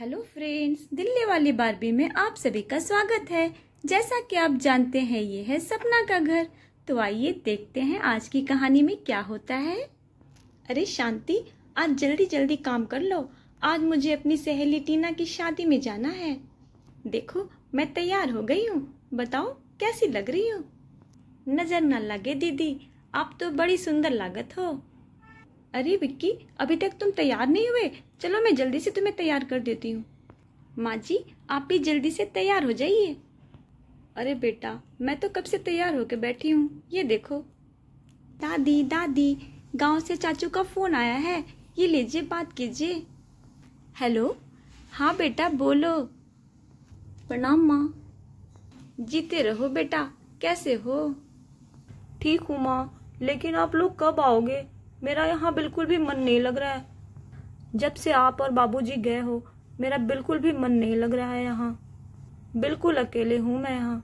hello friends Delhi वाली Barbie में आप सभी का स्वागत है जैसा कि आप जानते हैं ये है सपना का घर तो आइए देखते हैं आज की कहानी में क्या होता है अरे शांति आज जल्दी जल्दी काम कर लो आज मुझे अपनी सहेली टीना की शादी में जाना है देखो मैं तैयार हो गई हूँ बताओ कैसी लग रही हूँ नज़र न लगे दीदी आप तो बड़ी सुंदर लागत हो अरे विक्की अभी तक तुम तैयार नहीं हुए चलो मैं जल्दी से तुम्हें तैयार कर देती हूँ माँ जी आप भी जल्दी से तैयार हो जाइए अरे बेटा मैं तो कब से तैयार होकर बैठी हूँ ये देखो दादी दादी गांव से चाचू का फ़ोन आया है ये लीजिए बात कीजिए हेलो हाँ बेटा बोलो प्रणाम माँ जीते रहो बेटा कैसे हो ठीक हूँ माँ लेकिन आप लोग कब आओगे मेरा यहाँ बिल्कुल भी मन नहीं लग रहा है जब से आप और बाबूजी गए हो मेरा बिल्कुल भी मन नहीं लग रहा है यहाँ बिल्कुल अकेले हूँ मैं यहाँ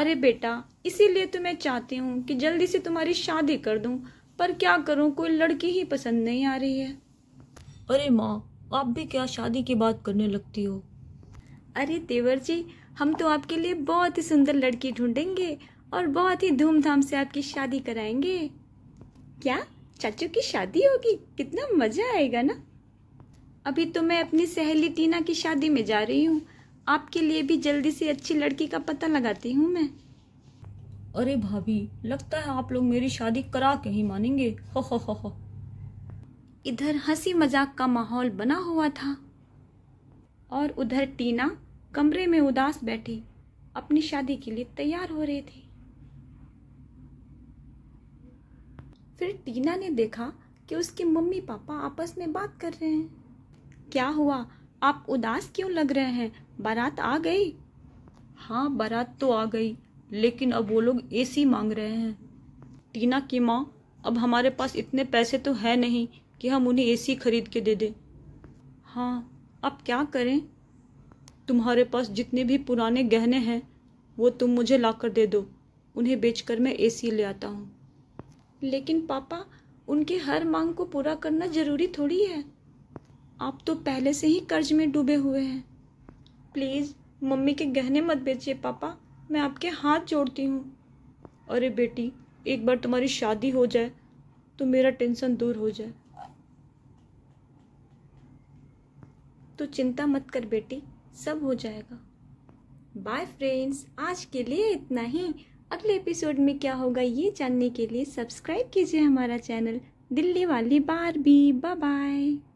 अरे बेटा इसीलिए तो मैं चाहती हूँ कि जल्दी से तुम्हारी शादी कर दूँ पर क्या करूँ कोई लड़की ही पसंद नहीं आ रही है अरे माँ आप भी क्या शादी की बात करने लगती हो अरे तेवर जी हम तो आपके लिए बहुत ही सुंदर लड़की ढूंढेंगे और बहुत ही धूमधाम से आपकी शादी कराएंगे क्या चाचू की शादी होगी कितना मज़ा आएगा ना अभी तो मैं अपनी सहेली टीना की शादी में जा रही हूँ आपके लिए भी जल्दी से अच्छी लड़की का पता लगाती हूँ मैं अरे भाभी लगता है आप लोग मेरी शादी करा के ही मानेंगे हो हो हो हो इधर हंसी मजाक का माहौल बना हुआ था और उधर टीना कमरे में उदास बैठी अपनी शादी के लिए तैयार हो रही थी फिर टीना ने देखा कि उसके मम्मी पापा आपस में बात कर रहे हैं क्या हुआ आप उदास क्यों लग रहे हैं बारात आ गई हाँ बारात तो आ गई लेकिन अब वो लोग एसी मांग रहे हैं टीना की माँ अब हमारे पास इतने पैसे तो है नहीं कि हम उन्हें एसी खरीद के दे दें हाँ अब क्या करें तुम्हारे पास जितने भी पुराने गहने हैं वो तुम मुझे लाकर दे दो उन्हें बेचकर मैं एसी ले आता हूँ लेकिन पापा उनके हर मांग को पूरा करना ज़रूरी थोड़ी है आप तो पहले से ही कर्ज में डूबे हुए हैं प्लीज़ मम्मी के गहने मत बेचिए पापा मैं आपके हाथ जोड़ती हूँ अरे बेटी एक बार तुम्हारी शादी हो जाए तो मेरा टेंशन दूर हो जाए तो चिंता मत कर बेटी सब हो जाएगा बाय फ्रेंड्स आज के लिए इतना ही अगले एपिसोड में क्या होगा ये जानने के लिए सब्सक्राइब कीजिए हमारा चैनल दिल्ली वाली बार भी बाय